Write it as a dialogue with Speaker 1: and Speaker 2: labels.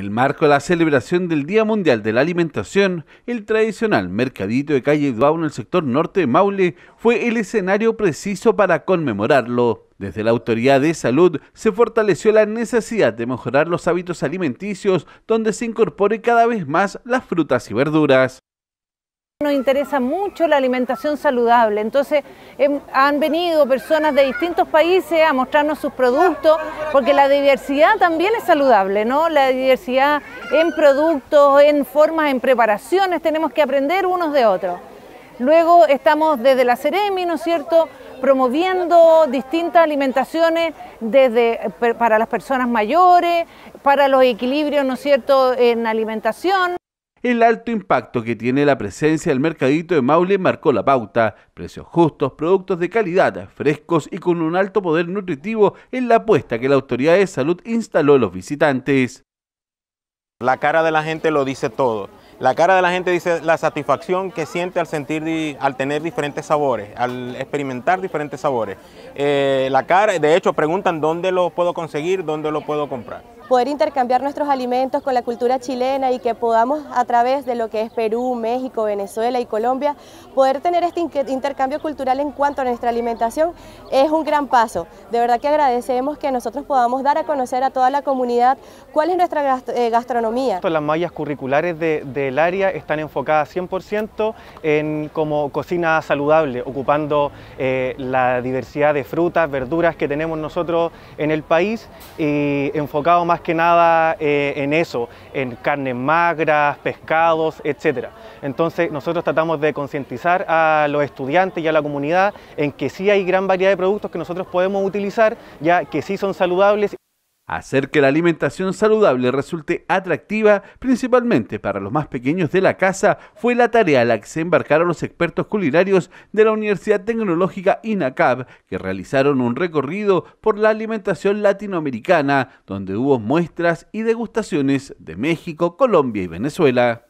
Speaker 1: el marco de la celebración del Día Mundial de la Alimentación, el tradicional mercadito de calle Duau en el sector norte de Maule fue el escenario preciso para conmemorarlo. Desde la Autoridad de Salud se fortaleció la necesidad de mejorar los hábitos alimenticios donde se incorpore cada vez más las frutas y verduras.
Speaker 2: Nos interesa mucho la alimentación saludable, entonces em, han venido personas de distintos países a mostrarnos sus productos, porque la diversidad también es saludable, ¿no? La diversidad en productos, en formas, en preparaciones, tenemos que aprender unos de otros. Luego estamos desde la Ceremi, ¿no es cierto?, promoviendo distintas alimentaciones desde, eh, para las personas mayores, para los equilibrios, ¿no es cierto?, en alimentación.
Speaker 1: El alto impacto que tiene la presencia del mercadito de Maule marcó la pauta. Precios justos, productos de calidad, frescos y con un alto poder nutritivo en la apuesta que la Autoridad de Salud instaló a los visitantes. La cara de la gente lo dice todo. La cara de la gente dice la satisfacción que siente
Speaker 3: al sentir, al tener diferentes sabores, al experimentar diferentes sabores. Eh, la cara, de hecho, preguntan dónde lo puedo conseguir, dónde lo puedo comprar
Speaker 4: poder intercambiar nuestros alimentos con la cultura chilena y que podamos a través de lo que es Perú, México, Venezuela y Colombia, poder tener este intercambio cultural en cuanto a nuestra alimentación es un gran paso. De verdad que agradecemos que nosotros podamos dar a conocer a toda la comunidad cuál es nuestra eh, gastronomía.
Speaker 3: Las mallas curriculares del área están enfocadas 100% en como cocina saludable, ocupando eh, la diversidad de frutas, verduras que tenemos nosotros en el país y enfocado más que nada eh, en eso, en carnes magras, pescados, etc. Entonces nosotros tratamos de concientizar a los estudiantes y a la comunidad en que sí hay gran variedad de productos que nosotros podemos utilizar, ya que sí son
Speaker 1: saludables hacer que la alimentación saludable resulte atractiva principalmente para los más pequeños de la casa fue la tarea a la que se embarcaron los expertos culinarios de la Universidad Tecnológica INACAP, que realizaron un recorrido por la alimentación latinoamericana, donde hubo muestras y degustaciones de México, Colombia y Venezuela.